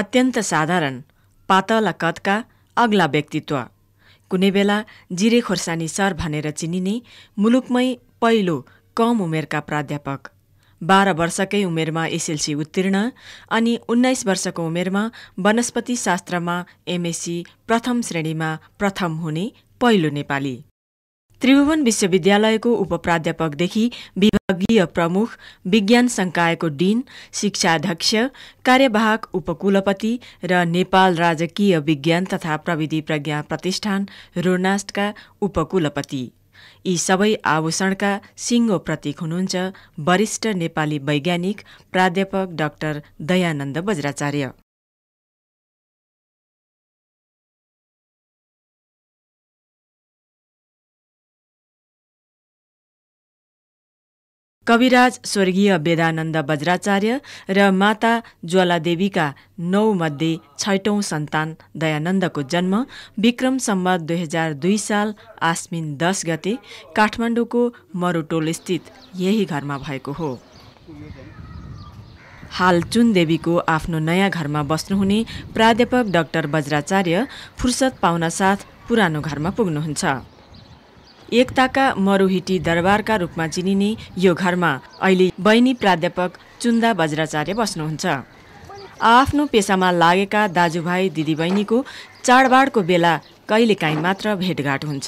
अत्यन्त साधारण पातल कतका अग्ला व्यक्तित्व कुनै बेला जिरे खोर्सानी सर भनेर चिनिने मुलुकमै पहिलो कम उमेरका प्राध्यापक बाह्र वर्षकै उमेरमा एसएलसी उत्तीर्ण अनि उन्नाइस वर्षको उमेरमा वनस्पति शास्त्रमा एमएससी प्रथम श्रेणीमा प्रथम हुने पहिलो नेपाली त्रिभुवन विश्वविद्यालयको उपप्राध्यापकदेखि विभागीय प्रमुख विज्ञान संकायको डीन शिक्षाध्यक्ष कार्यवाहक उपकुलपति र नेपाल राजकीय विज्ञान तथा प्रविधि प्रज्ञा प्रतिष्ठान रोनास्टका उपकुलपति यी सबै आभूषणका सिङ्गो प्रतीक हुनुहुन्छ वरिष्ठ नेपाली वैज्ञानिक प्राध्यापक डाक्टर दयानन्द वज्राचार्य कविराज स्वर्गीय वेदानन्द वज्राचार्य र माता ज्वालादेवीका नौ मध्ये छैटौँ सन्तान दयानन्दको जन्म विक्रम सम्बत दुई हजार दुई साल आस्मिन दस गते काठमाडौँको मरुटोलस्थित यही घरमा भएको हो हाल देवीको आफ्नो नयाँ घरमा बस्नुहुने प्राध्यापक डाक्टर वज्राचार्य फुर्सद साथ पुरानो घरमा पुग्नुहुन्छ एकताका मरुहिटी दरबारका रूपमा चिनिने यो घरमा अहिले बहिनी प्राध्यापक चुन्दा बज्राचार्य बस्नुहुन्छ आफ्नो पेसामा लागेका दाजुभाइ दिदीबहिनीको चाडबाडको बेला कहिलेकाहीँ मात्र भेटघाट हुन्छ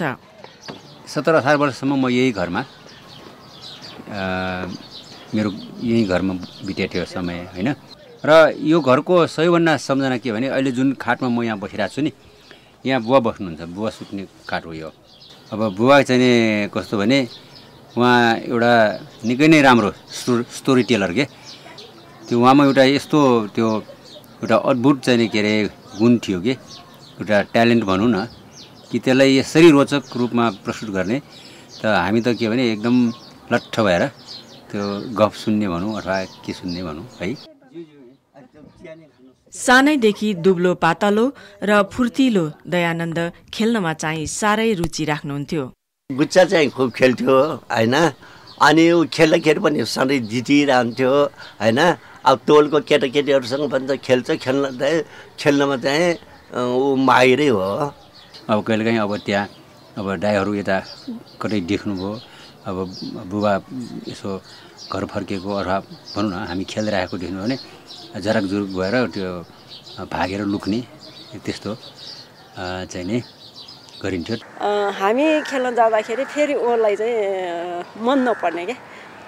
सत्र अठार वर्षसम्म म यही घरमा मेरो यही घरमा बितेको थियो समय होइन र यो घरको सबैभन्दा सम्झना के भने अहिले जुन खाटमा म यहाँ बसिरहेको छु नि यहाँ बुवा बस्नुहुन्छ बुवा सुत्ने खाट हो यो अब बुवा चाहिँ नि कस्तो भने उहाँ एउटा निकै नै राम्रो स्टो स्टोरी टेलर के त्यो उहाँमा एउटा यस्तो त्यो एउटा अद्भुत चाहिँ के अरे गुण थियो कि एउटा ट्यालेन्ट भनौँ न कि त्यसलाई यसरी रोचक रूपमा प्रस्तुत गर्ने त हामी त के भने एकदम लट्ठ भएर त्यो गफ सुन्ने भनौँ अथवा के सुन्ने भनौँ है सानैदेखि दुब्लो पातलो र फुर्तिलो दयानन्द खेल्नमा चाहिँ साह्रै रुचि राख्नुहुन्थ्यो गुच्चा चाहिँ खुब खेल्थ्यो होइन अनि ऊ खेल्दाखेरि पनि सधैँ जितिरहन्थ्यो होइन अब टोलको केटाकेटीहरूसँग पनि त खेल्छ खेल्न चाहिँ खेल्नमा चाहिँ ऊ माहिरै हो अब कहिलेकाहीँ अब त्यहाँ अब डाइहरू यता कतै देख्नुभयो अब बुबा यसो घर फर्केको अथवा भनौँ न हामी खेलिरहेको देख्नु भने झुरक भएर त्यो भागेर लुक्ने त्यस्तो चाहिँ नै गरिन्थ्यो हामी खेल्न जाँदाखेरि फेरि उसलाई चाहिँ मन नपर्ने क्या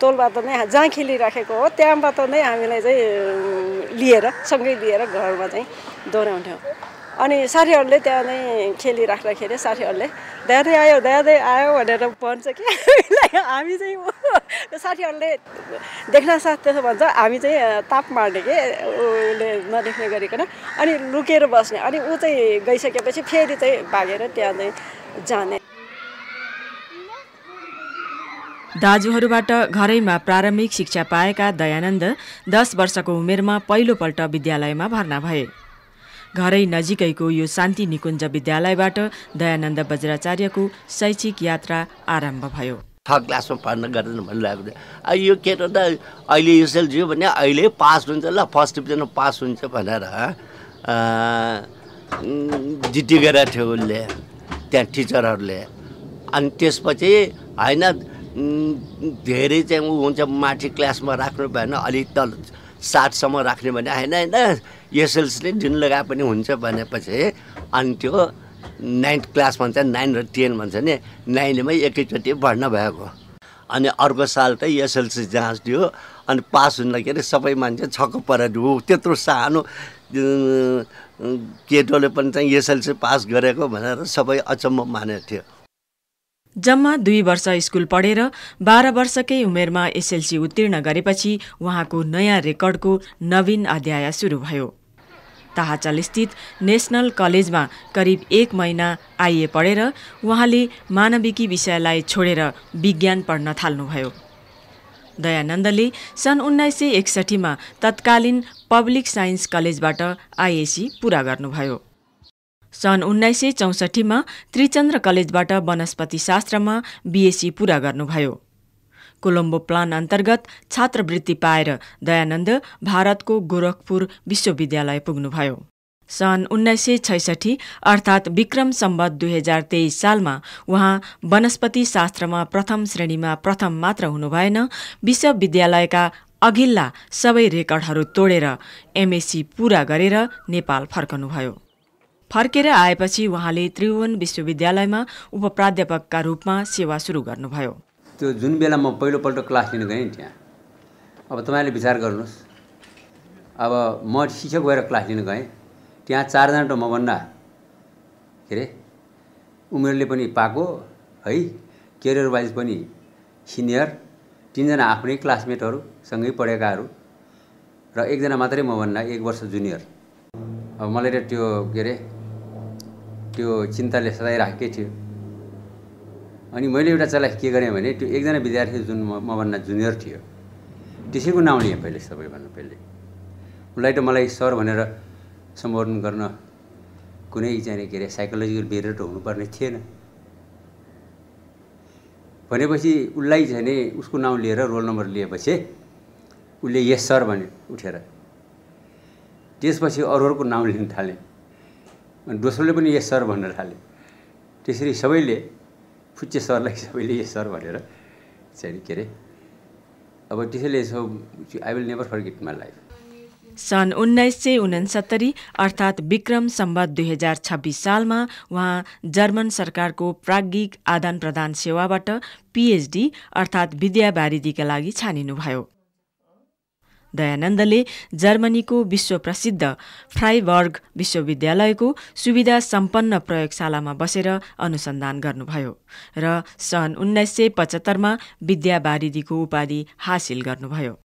तोलबाट नै जहाँ खेलिराखेको हो त्यहाँबाट नै हामीलाई चाहिँ लिएर सँगै लिएर घरमा चाहिँ दोहोऱ्याउँथ्यौँ अनि साथीहरूले त्यहाँ नै खेलिराख्दाखेरि साथीहरूले दाँदै आयो दाँदै आयो भनेर भन्छ कि हामी चाहिँ साथीहरूले देख्न साथ त्यसो भन्छ हामी चाहिँ ताप मार्ने कि उसले नदेख्ने गरिकन अनि लुकेर बस्ने अनि ऊ चाहिँ गइसकेपछि फेरि चाहिँ भागेर त्यहाँ चाहिँ जाने दाजुहरूबाट घरैमा प्रारम्भिक शिक्षा पाएका दयानन्द दस वर्षको उमेरमा पहिलोपल्ट विद्यालयमा भर्ना भए घरै नजिकैको यो शान्ति निकुञ्ज विद्यालयबाट दयानन्द बज्राचार्यको शैक्षिक यात्रा आरम्भ भयो छ क्लासमा पढ्न गर्दैन भने अब यो केटा त अहिले जियो भने अहिले पास हुन्छ ल फर्स्ट डिभिजनमा पास हुन्छ भनेर जिटी गरेको थियो उसले त्यहाँ टिचरहरूले अनि त्यसपछि होइन धेरै चाहिँ ऊ हुन्छ माथि क्लासमा राख्नु भएन अलिक तल साठसम्म राख्ने भने होइन होइन एसएलसीले जुन लगाए पनि हुन्छ भनेपछि अनि त्यो नाइन्थ क्लास भन्छ नाइन र टेन भन्छ नि नाइनमै एकैचोटि भर्न भएको अनि अर्को साल त एसएलसी जाँच दियो अनि पास हुँदाखेरि सबै मान्छे छक्क परेर त्यत्रो सानो केटोले पनि चाहिँ एसएलसी पास गरेको भनेर सबै अचम्म मानेको थियो जम्मा दुई वर्ष स्कुल पढेर बाह्र वर्षकै उमेरमा एसएलसी उत्तीर्ण गरेपछि उहाँको नयाँ रेकर्डको नवीन अध्याय सुरु भयो ताहाचलस्थित नेसनल कलेजमा करिब एक महिना आइए पढेर उहाँले मानविकी विषयलाई छोडेर विज्ञान पढ्न थाल्नुभयो दयानन्दले सन् उन्नाइस सय एकसठीमा तत्कालीन पब्लिक साइन्स कलेजबाट आइएसी पुरा गर्नुभयो सन् उन्नाइस सय चौसठीमा त्रिचन्द्र कलेजबाट वनस्पति शास्त्रमा बिएसी पुरा गर्नुभयो कोलम्बो प्लान अन्तर्गत छात्रवृत्ति पाएर दयानन्द भारतको गोरखपुर विश्वविद्यालय पुग्नुभयो सन् उन्नाइस सय छैसठी अर्थात् विक्रम सम्बत दुई हजार तेइस सालमा उहाँ वनस्पति शास्त्रमा प्रथम श्रेणीमा प्रथम मात्र हुनुभएन विश्वविद्यालयका अघिल्ला सबै रेकर्डहरू तोडेर एमएससी पूरा गरेर नेपाल फर्कनुभयो फर्केर आएपछि उहाँले त्रिभुवन विश्वविद्यालयमा उपप्राध्यापकका रूपमा सेवा सुरु गर्नुभयो त्यो जुन बेला म पहिलोपल्ट क्लास लिन गएँ त्यहाँ अब तपाईँले विचार गर्नुहोस् अब म शिक्षक गएर क्लास लिन गएँ त्यहाँ चारजना त मभन्दा के अरे उमेरले पनि पाएको है केरियर वाइज पनि सिनियर तिनजना आफ्नै क्लासमेटहरूसँगै पढेकाहरू र एकजना मात्रै मभन्दा एक वर्ष जुनियर अब मलाई त त्यो के अरे त्यो चिन्ताले सताइराखेकै थियो अनि मैले एउटा चलाख के गरेँ भने त्यो एकजना विद्यार्थी जुन म मभन्दा जुनियर थियो त्यसैको नाउँ लिएँ पहिले सबैभन्दा पहिले उसलाई त मलाई सर भनेर सम्बोधन गर्न कुनै चाहिँ के अरे साइकोलोजिकल बेरियर त हुनुपर्ने थिएन भनेपछि उसलाई झन् उसको नाउँ लिएर रोल नम्बर लिएपछि उसले यस सर भने उठेर त्यसपछि अरूहरूको नाउँ लिन थालेँ अनि दोस्रोले पनि यस सर भन्न थालेँ त्यसरी सबैले फुच्चे सरलाई सबैले सर भनेर चाहिँ के अरे अब त्यसैले so I will never forget my life सन् उन्नाइस सय उनसत्तरी अर्थात् विक्रम सम्बत दुई हजार छब्बिस सालमा उहाँ जर्मन सरकारको प्राज्ञिक आदान प्रदान सेवाबाट पिएचडी अर्थात् विद्या लागि छानिनुभयो दयानन्दले जर्मनीको विश्व प्रसिद्ध फ्राइबर्ग विश्वविद्यालयको सुविधा सम्पन्न प्रयोगशालामा बसेर अनुसन्धान गर्नुभयो र सन् उन्नाइस सय पचहत्तरमा विद्यावारिधिको उपाधि हासिल गर्नुभयो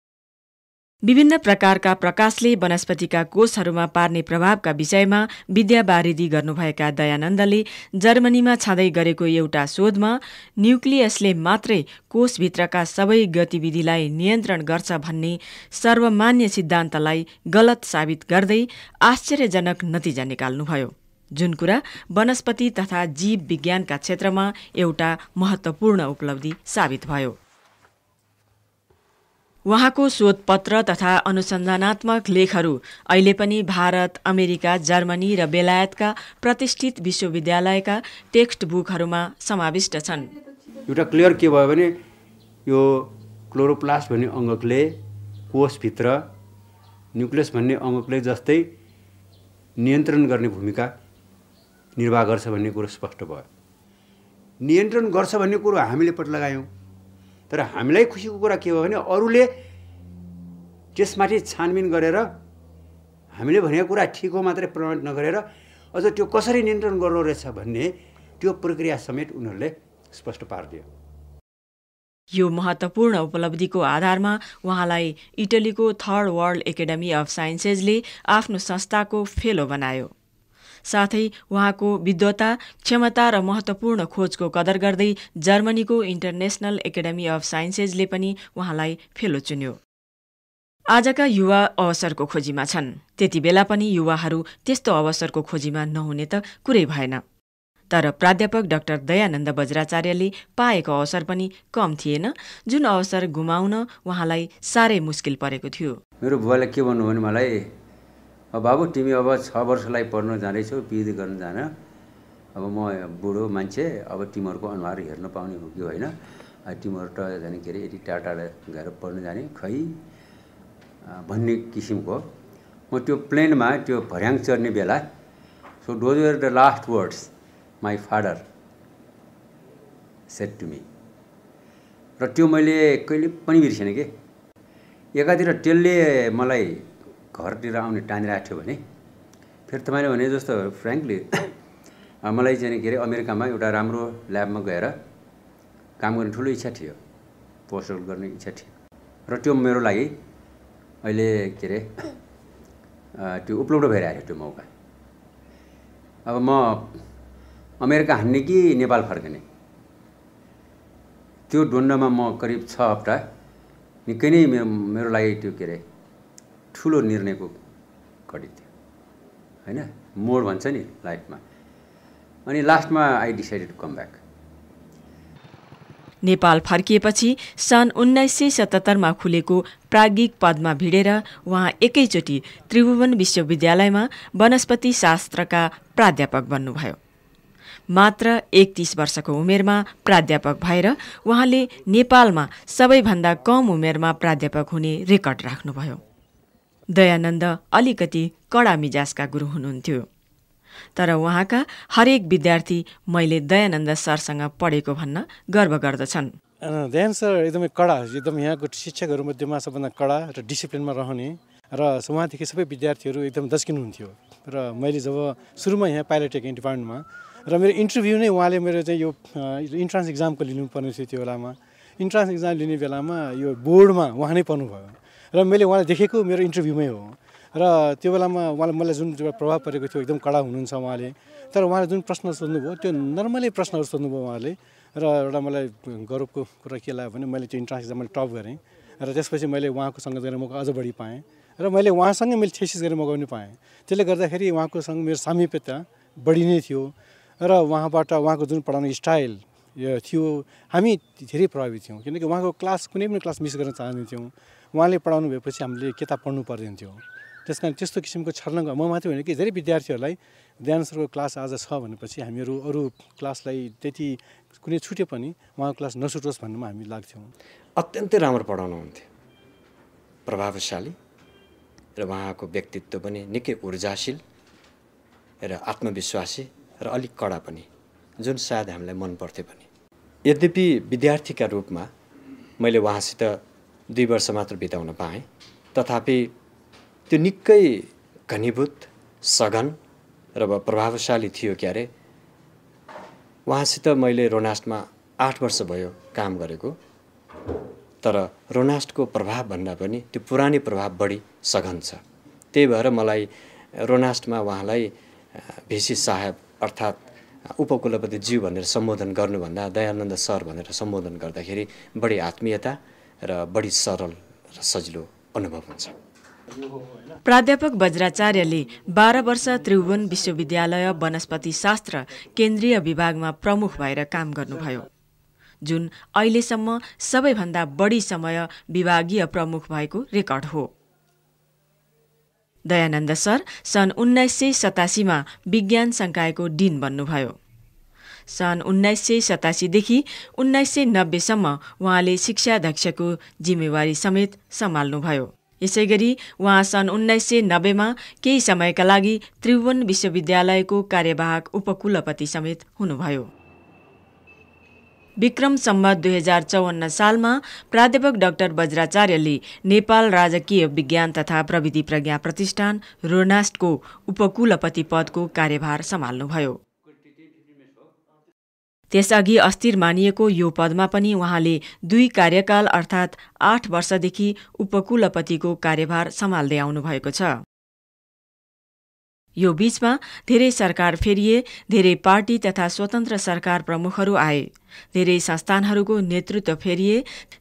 विभिन्न प्रकारका प्रकाशले वनस्पतिका कोषहरूमा पार्ने प्रभावका विषयमा विद्यावारिधि गर्नुभएका दयानन्दले जर्मनीमा छाँदै गरेको एउटा शोधमा न्युक्लियसले मात्रै कोषभित्रका सबै गतिविधिलाई नियन्त्रण गर्छ भन्ने सर्वमान्य सिद्धान्तलाई गलत साबित गर्दै आश्चर्यजनक नतिजा निकाल्नुभयो जुन कुरा वनस्पति तथा जीव विज्ञानका क्षेत्रमा एउटा महत्वपूर्ण उपलब्धि साबित भयो उहाँको शोधपत्र तथा अनुसन्धानात्मक लेखहरू अहिले पनि भारत अमेरिका जर्मनी र बेलायतका प्रतिष्ठित विश्वविद्यालयका टेक्स्ट बुकहरूमा समाविष्ट छन् एउटा क्लियर के भयो भने यो क्लोरोप्लास्ट भन्ने अङ्गकले कोषभित्र न्युक्लियस भन्ने अङ्गकले जस्तै नियन्त्रण गर्ने भूमिका निर्वाह गर्छ भन्ने कुरो स्पष्ट भयो नियन्त्रण गर्छ भन्ने कुरो हामीले पट लगायौँ तर हामीलाई खुसीको कुरा के हो भने अरूले त्यसमाथि छानबिन गरेर हामीले भनेको कुरा ठिक हो मात्रै प्रमाण नगरेर अझ त्यो कसरी नियन्त्रण गर्नु रहेछ भन्ने त्यो प्रक्रिया समेत उनीहरूले स्पष्ट पारिदियो यो महत्त्वपूर्ण उपलब्धिको आधारमा उहाँलाई इटलीको थर्ड वर्ल्ड एकाडेमी अफ साइन्सेसले आफ्नो संस्थाको फेलो बनायो साथै उहाँको विद्वता क्षमता र महत्वपूर्ण खोजको कदर गर्दै जर्मनीको इन्टरनेसनल एकाडेमी अफ साइन्सेजले पनि उहाँलाई फेलो चुन्यो आजका युवा अवसरको खोजीमा छन् त्यति बेला पनि युवाहरू त्यस्तो अवसरको खोजीमा नहुने त कुरै भएन तर प्राध्यापक डाक्टर दयानन्द बज्राचार्यले पाएको अवसर पनि कम थिएन जुन अवसर गुमाउन उहाँलाई साह्रै मुस्किल परेको थियो मेरो बुवाले के भन्नुभयो भने मलाई बाबु तिमी अब छ वर्षलाई पढ्न जाँदैछौ पिएचडी गर्न जान अब म बुढो मान्छे अब तिमीहरूको अनुहार हेर्न पाउने हो कि होइन तिमीहरू त झन् के अरे यति टाढा टाढा गएर पढ्न जाने खै भन्ने किसिमको म त्यो प्लेनमा त्यो भर्याङ चढ्ने बेला so those were the last words my father said to me र त्यो मैले कहिले पनि बिर्सेन कि एकातिर त्यसले मलाई घरतिर आउने टानिरहेको थियो भने फेरि तपाईँले भने जस्तो फ्रेङ्कली मलाई चाहिँ के अरे अमेरिकामा एउटा राम्रो ल्याबमा गएर काम गर्ने ठुलो इच्छा थियो पोस्टल गर्ने इच्छा थियो र त्यो मेरो लागि अहिले के अरे त्यो उपलब्ध भइरहेको थियो त्यो मौका अब म अमेरिका हान्ने कि नेपाल फर्किने त्यो ढुन्डमा म करिब छ हप्ता निकै नै मेरो मेरो लागि त्यो के अरे ठुलो निर्णयको घडी थियो होइन मोड भन्छ नि लाइफमा अनि लास्टमा I decided come back Nepal फर्किएपछि सन् उन्नाइस सय सतहत्तरमा खुलेको प्राज्ञिक पदमा भिडेर उहाँ एकैचोटि त्रिभुवन विश्वविद्यालयमा वनस्पति शास्त्रका प्राध्यापक बन्नुभयो मात्र एकतिस वर्षको उमेरमा प्राध्यापक भएर उहाँले नेपालमा सबैभन्दा कम उमेरमा प्राध्यापक हुने रेकर्ड राख्नुभयो दयानन्द अलिकति कडा मिजाजका गुरु हुनुहुन्थ्यो तर उहाँका हरेक विद्यार्थी मैले दयानन्द सरसँग पढेको भन्न गर्व गर्दछन् दयान सर एकदमै कडा एकदम यहाँको शिक्षकहरूमध्येमा सबभन्दा कडा र डिसिप्लिनमा रहने र उहाँदेखि सबै विद्यार्थीहरू एकदम दस्किनुहुन्थ्यो र मैले जब सुरुमा यहाँ पाइलोटेक्निक डिपार्टमेन्टमा र मेरो इन्टरभ्यू नै उहाँले मेरो चाहिँ यो इन्ट्रान्स इक्जामको लिनुपर्ने थियो त्यो बेलामा इन्ट्रान्स इक्जाम लिने बेलामा यो बोर्डमा उहाँ नै पढ्नुभयो र मैले उहाँले देखेको मेरो इन्टरभ्यूमै हो र त्यो बेलामा उहाँलाई मलाई जुन प्रभाव परेको थियो एकदम कडा हुनुहुन्छ उहाँले तर उहाँले जुन प्रश्न सोध्नुभयो त्यो नर्मली प्रश्नहरू सोध्नुभयो उहाँले र एउटा मलाई गौरवको कुरा के लाग्यो भने मैले त्यो इन्ट्रान्स एक्जाम मैले टप गरेँ र त्यसपछि मैले उहाँको सङ्गत गर्ने मौका अझ बढी पाएँ र मैले उहाँसँगै मैले थेसिस गर्ने मौका पनि पाएँ त्यसले गर्दाखेरि उहाँको सँग मेरो सामिप्यता बढी नै थियो र उहाँबाट उहाँको जुन पढाउने स्टाइल यो थियो हामी धेरै प्रभावित थियौँ किनकि उहाँको क्लास कुनै पनि क्लास मिस गर्न चाहँदैनथ्यौँ उहाँले पढाउनु भएपछि हामीले किताब पढ्नु पर्दैन थियो त्यस कारण त्यस्तो किसिमको छर्लङ्ग म मात्रै होइन कि धेरै विद्यार्थीहरूलाई ध्यान सरको क्लास आज छ भनेपछि हामीहरू अरू क्लासलाई त्यति कुनै छुटे पनि उहाँको क्लास नछुटोस् भन्नुमा हामी लाग्थ्यौँ अत्यन्तै राम्रो पढाउनुहुन्थ्यो प्रभावशाली र उहाँको व्यक्तित्व पनि निकै ऊर्जाशील र आत्मविश्वासी र अलिक कडा पनि जुन सायद हामीलाई मन पर्थ्यो भने यद्यपि विद्यार्थीका रूपमा मैले उहाँसित दुई वर्ष मात्र बिताउन पाएँ तथापि त्यो निकै घनीभूत सघन र प्रभावशाली थियो क्यारे उहाँसित मैले रोनास्टमा आठ वर्ष भयो काम गरेको तर रोनास्टको प्रभावभन्दा पनि त्यो पुरानै प्रभाव बढी सघन छ त्यही भएर मलाई रोनास्टमा उहाँलाई भिसी साहेब अर्थात् उपकुलपति उपकुलपतिज्यू भनेर सम्बोधन गर्नुभन्दा दयानन्द सर भनेर सम्बोधन गर्दाखेरि बढी आत्मीयता र बढी सरल र सजिलो अनुभव हुन्छ प्राध्यापक वज्राचार्यले बाह्र वर्ष त्रिभुवन विश्वविद्यालय वनस्पति शास्त्र केन्द्रीय विभागमा प्रमुख भएर काम गर्नुभयो जुन अहिलेसम्म सबैभन्दा बढी समय विभागीय प्रमुख भएको रेकर्ड हो दयानन्द सर सन् उन्नाइस सय सतासीमा विज्ञान संकायको डिन बन्नुभयो सन् उन्नाइस सय सतासीदेखि उन्नाइस सय नब्बेसम्म उहाँले शिक्षाध्यक्षको जिम्मेवारी समेत सम्हाल्नुभयो यसै गरी उहाँ सन् उन्नाइस सय नब्बेमा केही समयका लागि त्रिभुवन विश्वविद्यालयको कार्यवाहक उपकुलपति समेत हुनुभयो विक्रम सम्म दुई हजार चौवन्न सालमा प्राध्यापक डाक्टर वज्राचार्यले नेपाल राजकीय विज्ञान तथा प्रविधि प्रज्ञा प्रतिष्ठान रोनास्टको उपकुलपति पदको कार्यभार सम्हाल्नुभयो त्यसअघि अस्थिर मानिएको यो पदमा पनि उहाँले दुई कार्यकाल अर्थात् आठ वर्षदेखि उपकुलपतिको कार्यभार सम्हाल्दै आउनुभएको छ यो बीचमा धेरै सरकार फेरिए धेरै पार्टी तथा स्वतन्त्र सरकार प्रमुखहरू आए धेरै संस्थानहरूको नेतृत्व फेरिए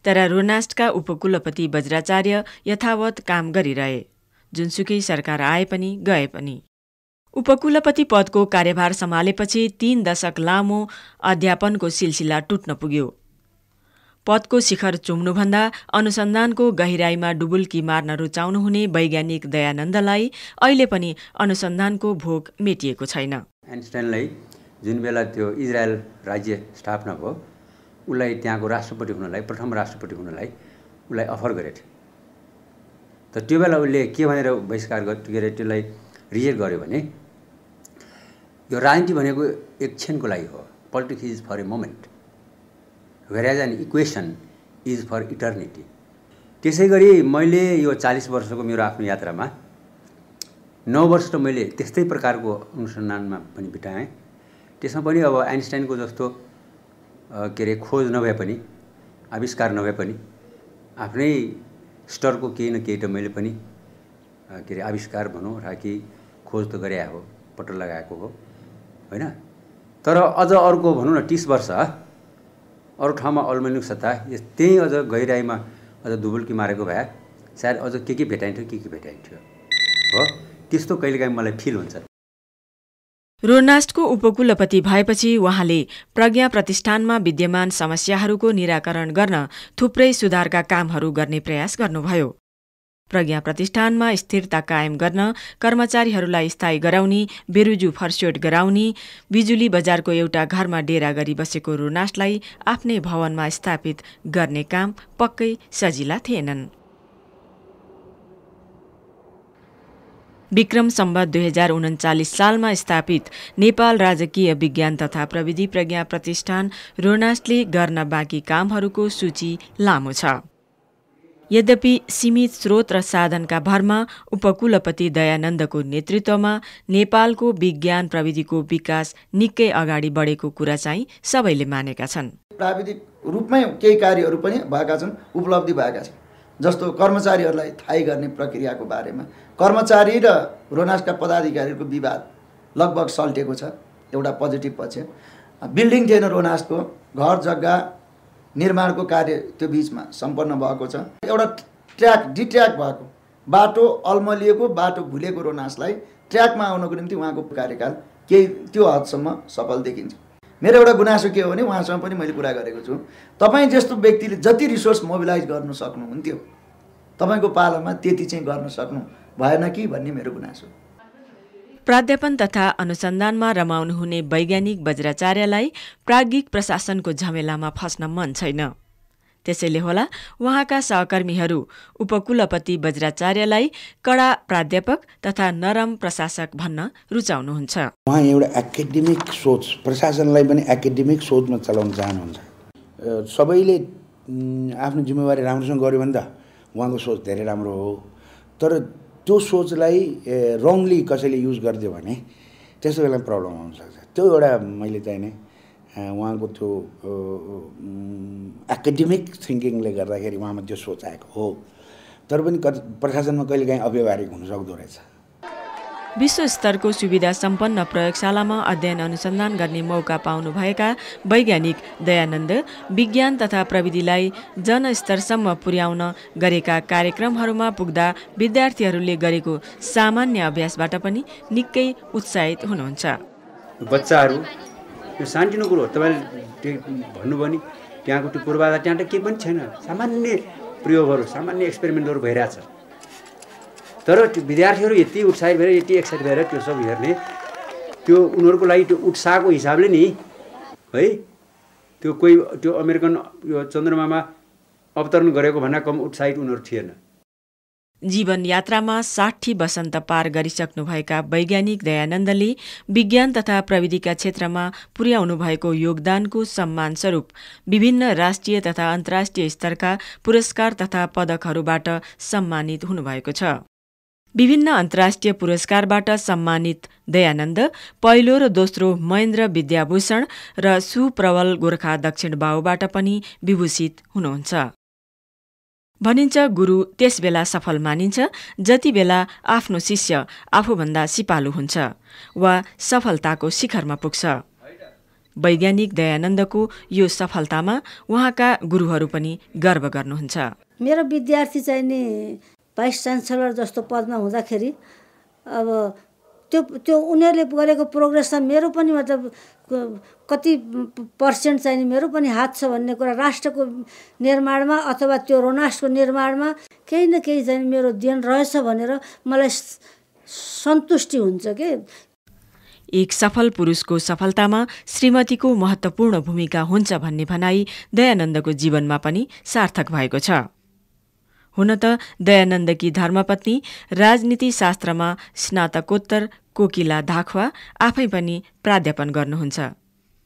तर रोनास्टका उपकुलपति वज्राचार्य यथावत काम गरिरहे जुनसुकै सरकार आए पनि गए पनि उपकुलपति पदको कार्यभार सम्हालेपछि तीन दशक लामो अध्यापनको सिलसिला टुट्न पुग्यो पदको शिखर चुम्नुभन्दा अनुसन्धानको गहिराईमा डुबुल्की मार्न रुचाउनुहुने वैज्ञानिक दयानन्दलाई अहिले पनि अनुसन्धानको भोक मेटिएको छैन आइन्स्टाइनलाई जुन बेला त्यो इजरायल राज्य स्थापना भयो उसलाई त्यहाँको राष्ट्रपति हुनलाई प्रथम राष्ट्रपति हुनलाई उसलाई अफर गरे त त्यो बेला उसले के भनेर बहिष्कार के अरे त्यसलाई रिजेक्ट गर्यो भने यो राजनीति भनेको एक क्षणको लागि हो politics is for a moment whereas an equation is for eternity त्यसै गरी मैले यो चालिस वर्षको मेरो आफ्नो यात्रामा नौ वर्ष त मैले त्यस्तै प्रकारको अनुसन्धानमा पनि बिताएँ त्यसमा पनि अब आइन्सटाइनको जस्तो के अरे खोज नभए पनि आविष्कार नभए पनि आफ्नै स्टरको केही न केही त मैले पनि के अरे आविष्कार भनौँ राखी खोज त गरे हो पट्टो लगाएको हो होइन तर अझ अर्को भनौँ न तिस वर्ष अरू ठाउँमा अल्मेलिङ सत्ता त्यहीँ अझ गहिराईमा अझ धुबुल्की मारेको भए सायद अझ के के भेटाइन्थ्यो के के भेटाइन्थ्यो हो त्यस्तो कहिलेकाहीँ मलाई फिल हुन्छ रोनास्टको उपकुलपति भएपछि उहाँले प्रज्ञा प्रतिष्ठानमा विद्यमान समस्याहरूको निराकरण गर्न थुप्रै सुधारका कामहरू गर्ने प्रयास गर्नुभयो प्रज्ञा प्रतिष्ठानमा स्थिरता कायम गर्न कर्मचारीहरूलाई स्थायी गराउने बेरुजु फर्स्योट गराउने बिजुली बजारको एउटा घरमा डेरा गरी बसेको रुनासलाई आफ्नै भवनमा स्थापित गर्ने काम पक्कै सजिला थिएनन् विक्रम सम्बत दुई हजार उन्चालिस सालमा स्थापित नेपाल राजकीय विज्ञान तथा प्रविधि प्रज्ञा प्रतिष्ठान रोनासले गर्न बाँकी कामहरूको सूची लामो छ यद्यपि सीमित स्रोत र साधनका भरमा उपकुलपति दयानन्दको नेतृत्वमा नेपालको विज्ञान प्रविधिको विकास निकै अगाडि बढेको कुरा चाहिँ सबैले मानेका छन् प्राविधिक रूपमै केही कार्यहरू पनि भएका छन् उपलब्धि भएका छन् जस्तो कर्मचारीहरूलाई थाहै गर्ने प्रक्रियाको बारेमा कर्मचारी र रोनासका पदाधिकारीहरूको विवाद लगभग सल्टेको छ एउटा पोजिटिभ पक्ष बिल्डिङ थिएन रोनासको घर जग्गा निर्माणको कार्य त्यो बिचमा सम्पन्न भएको छ एउटा ट्र्याक डिट्र्याक भएको बाटो अल्मलिएको बाटो भुलेको रोनासलाई ट्र्याकमा आउनको निम्ति उहाँको कार्यकाल केही त्यो हदसम्म सफल देखिन्छ मेरो एउटा गुनासो के हो भने उहाँसँग पनि मैले कुरा गरेको छु तपाईँ जस्तो व्यक्तिले जति रिसोर्स मोबिलाइज गर्नु सक्नुहुन्थ्यो तपाईँको पालामा त्यति चाहिँ गर्न सक्नु भएन कि भन्ने मेरो गुनासो प्राध्यापन तथा अनुसन्धानमा रमाउनुहुने वैज्ञानिक वज्राचार्यलाई प्राज्ञिक प्रशासनको झमेलामा फस्न मन छैन त्यसैले होला उहाँका सहकर्मीहरू उपकुलपति वज्राचार्यलाई कडा प्राध्यापक तथा नरम प्रशासक भन्न रुचाउनुहुन्छ उहाँ एउटा एकाडेमिक सोच प्रशासनलाई पनि एकाडेमिक सोचमा चलाउन चाहनुहुन्छ सबैले आफ्नो जिम्मेवारी राम्रोसँग गर्यो भने त उहाँको सोच धेरै राम्रो हो तर त्यो सोचलाई रङली कसैले युज गरिदियो भने त्यस्तो बेला प्रब्लम सक्छ त्यो एउटा मैले चाहिने उहाँको त्यो एकाडेमिक थिङ्किङले गर्दाखेरि उहाँमा त्यो सोच आएको हो तर पनि कति प्रशासनमा कहिलेकाहीँ अव्यवहारिक हुनसक्दो रहेछ विश्वस्तरको सुविधा सम्पन्न प्रयोगशालामा अध्ययन अनुसन्धान गर्ने मौका पाउनुभएका वैज्ञानिक दयानन्द विज्ञान तथा प्रविधिलाई जनस्तरसम्म पुर्याउन गरेका कार्यक्रमहरूमा पुग्दा विद्यार्थीहरूले गरेको सामान्य अभ्यासबाट पनि निकै उत्साहित हुनुहुन्छ बच्चाहरू यो सानो कुरो तपाईँले भन्नुभयो नि त्यहाँको त्यो पूर्वाधार त्यहाँ त केही पनि छैन सामान्य प्रयोगहरू सामान्य एक्सपेरिमेन्टहरू भइरहेछ तर त्यो विद्यार्थीहरू यति उत्साहित भएर यति एक्साइट भएर त्यो सब हेर्ने त्यो उनीहरूको लागि त्यो उत्साहको हिसाबले नि है त्यो कोही त्यो अमेरिकन यो चन्द्रमामा अवतरण गरेको भन्दा कम उत्साहित उनीहरू थिएन जीवन यात्रामा साठी वसन्त पार गरिसक्नुभएका वैज्ञानिक दयानन्दले विज्ञान तथा प्रविधिका क्षेत्रमा पुर्याउनु भएको योगदानको सम्मान स्वरूप विभिन्न राष्ट्रिय तथा अन्तर्राष्ट्रिय स्तरका पुरस्कार तथा पदकहरूबाट सम्मानित हुनुभएको छ विभिन्न अन्तर्राष्ट्रिय पुरस्कारबाट सम्मानित दयानन्द पहिलो र दोस्रो महेन्द्र विद्याभूषण र सुप्रवल गोर्खा दक्षिण बाहुबाट पनि विभूषित हुनुहुन्छ भनिन्छ गुरु त्यस बेला सफल मानिन्छ जति बेला आफ्नो शिष्य आफूभन्दा सिपालु हुन्छ वा सफलताको शिखरमा पुग्छ वैज्ञानिक दयानन्दको यो सफलतामा उहाँका गुरुहरू पनि गर्व गर्नुहुन्छ मेरो विद्यार्थी चाहिँ नि भाइस चान्सलर जस्तो पदमा हुँदाखेरि अब त्यो त्यो उनीहरूले गरेको प्रोग्रेस मेरो पनि मतलब कति पर्सेन्ट चाहिँ मेरो पनि हात छ भन्ने कुरा राष्ट्रको निर्माणमा अथवा त्यो रोनासको निर्माणमा केही न केही चाहिँ मेरो देन रहेछ भनेर मलाई सन्तुष्टि हुन्छ के एक सफल पुरुषको सफलतामा श्रीमतीको महत्त्वपूर्ण भूमिका हुन्छ भन्ने भनाई दयानन्दको जीवनमा पनि सार्थक भएको छ हुन त दयानन्दकी धर्मपत्नी राजनीति शास्त्रमा स्नातकोत्तर कोकिला धाखवा आफै पनि प्राध्यापन गर्नुहुन्छ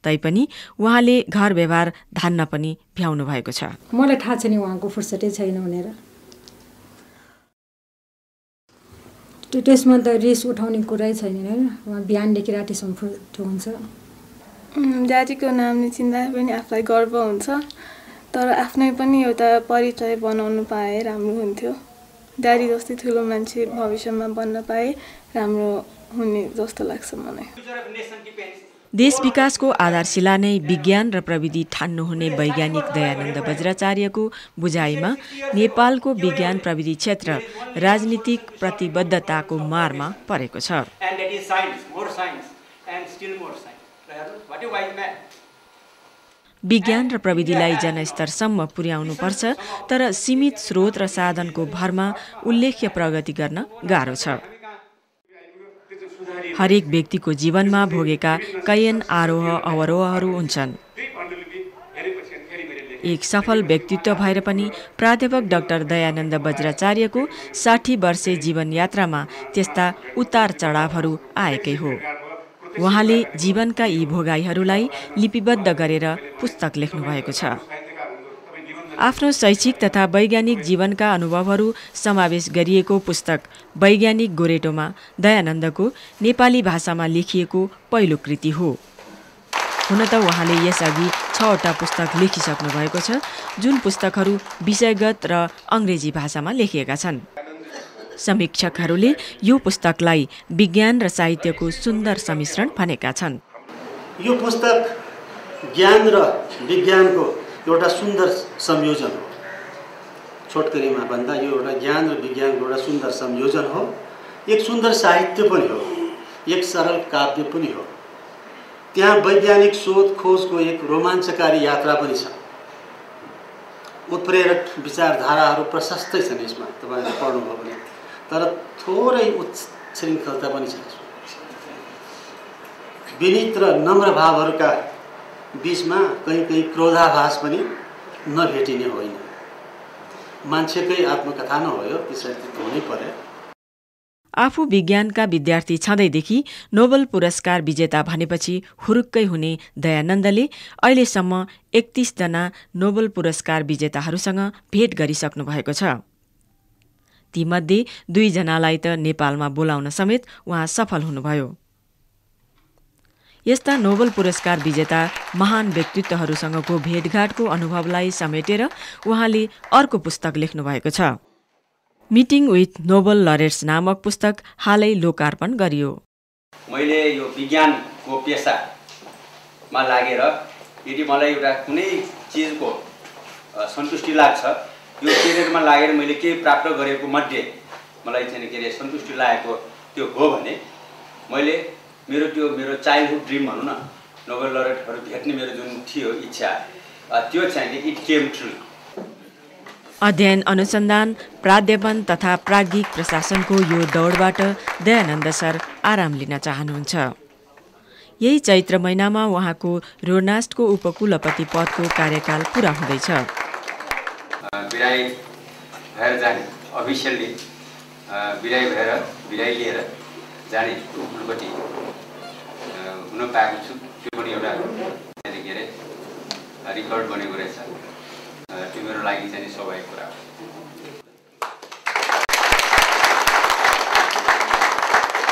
तैपनि उहाँले घर व्यवहार धान्न पनि भ्याउनु भएको छ मलाई थाहा छ उहाँको फुर्सदै छैन भनेर त्यसमा त रिस उठाउने कुरै छैन होइन उहाँ बिहानदेखि रातिसम्म हुन्छ ड्याडीको नामले चिन्दा पनि आफूलाई गर्व हुन्छ तर आफ्नै पनि एउटा परिचय बनाउनु पाएँ राम्रो हुन्थ्यो ड्याडी जस्तै ठुलो मान्छे भविष्यमा बन्न पाए राम्रो हुने जस्तो लाग्छ मलाई देश विकासको आधारशिला नै विज्ञान र प्रविधि ठान्नुहुने वैज्ञानिक दयानन्द वज्राचार्यको बुझाइमा नेपालको विज्ञान प्रविधि क्षेत्र राजनीतिक प्रतिबद्धताको मारमा परेको छ विज्ञान र प्रविधिलाई जनस्तरसम्म पुर्याउनुपर्छ तर सीमित स्रोत र साधनको भरमा उल्लेख्य प्रगति गर्न गाह्रो छ हरेक व्यक्तिको जीवनमा भोगेका कैयन आरोह अवरोहहरू हुन्छन् एक सफल व्यक्तित्व भएर पनि प्राध्यापक डाक्टर दयानन्द वज्राचार्यको साठी वर्षे जीवनयात्रामा त्यस्ता उतार चढावहरू आएकै हो उहाँले जीवनका यी भोगाईहरूलाई लिपिबद्ध गरेर पुस्तक लेख्नु भएको छ आफ्नो शैक्षिक तथा वैज्ञानिक जीवनका अनुभवहरू समावेश गरिएको पुस्तक वैज्ञानिक गोरेटोमा दयानन्दको नेपाली भाषामा लेखिएको पहिलो कृति हो हुन त उहाँले यसअघि छवटा पुस्तक लेखिसक्नु भएको छ जुन पुस्तकहरू विषयगत र अङ्ग्रेजी भाषामा लेखिएका छन् समीक्षकहरूले यो पुस्तकलाई विज्ञान र साहित्यको सुन्दर सम्मिश्रण भनेका छन् यो पुस्तक ज्ञान र विज्ञानको एउटा सुन्दर संयोजन हो छोटकरीमा भन्दा यो एउटा ज्ञान र विज्ञानको एउटा सुन्दर संयोजन हो एक सुन्दर साहित्य पनि हो एक सरल काव्य पनि हो त्यहाँ वैज्ञानिक सोध खोजको एक रोमाञ्चकारी यात्रा पनि छ उत्प्रेरक विचारधाराहरू प्रशस्तै छन् यसमा तपाईँहरूले पढ्नुभयो भने तर थोरै उच्छृङ्खलता पनि छ विनित र नम्र भावहरूका बिचमा कहीँ कहीँ क्रोधाभास पनि नभेटिने होइन मान्छेकै आत्मकथा हो यो त्यो हुनै पर्यो आफू विज्ञानका विद्यार्थी छँदैदेखि नोबल पुरस्कार विजेता भनेपछि हुरुक्कै हुने दयानन्दले अहिलेसम्म एकतिसजना नोबल पुरस्कार विजेताहरूसँग भेट गरिसक्नु भएको छ तीमध्ये दुईजनालाई त नेपालमा बोलाउन समेत उहाँ सफल हुनुभयो यस्ता नोबल पुरस्कार विजेता महान व्यक्तित्वहरूसँगको भेटघाटको अनुभवलाई समेटेर उहाँले अर्को पुस्तक लेख्नु भएको छ मिटिङ विथ नोबल लरेट्स नामक पुस्तक हालै लोकार्पण गरियो मैले यो विज्ञानको पेसामा लागेर यदि मलाई एउटा कुनै चिजको सन्तुष्टि लाग्छ यो केरियरमा लागेर मैले केही प्राप्त गरेको मध्ये मलाई चाहिँ के अरे सन्तुष्टि लागेको त्यो हो भने मैले मेरो त्यो मेरो चाइल्डहुड ड्रिम भनौँ न नोबेल लरेटहरू भेट्ने मेरो जुन थियो इच्छा त्यो चाहिँ इट केम ट्रु अध्ययन अनुसन्धान प्राध्यापन तथा प्राज्ञिक प्रशासनको यो दौडबाट दयानन्द सर आराम लिन चाहनुहुन्छ यही चैत्र महिनामा उहाँको रोनास्टको उपकुलपति पदको कार्यकाल पुरा हुँदैछ बिराई भएर जाने अफिसियल्ली बिराई भएर बिराई लिएर जाने हुनुपट्टि हुन पाएको छु त्यो पनि एउटा के अरे रिकर्ड बनेको रहेछ त्यो मेरो लागि चाहिँ स्वाभाविक कुरा हो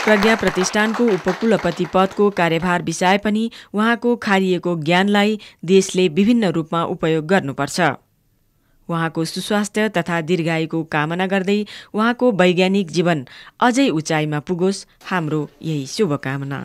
प्रज्ञा प्रतिष्ठानको उपकुलपति पदको कार्यभार विषय पनि उहाँको खारिएको ज्ञानलाई देशले विभिन्न रूपमा उपयोग गर्नुपर्छ उहाँको सुस्वास्थ्य तथा दीर्घायुको कामना गर्दै उहाँको वैज्ञानिक जीवन अझै उचाइमा पुगोस् हाम्रो यही शुभकामना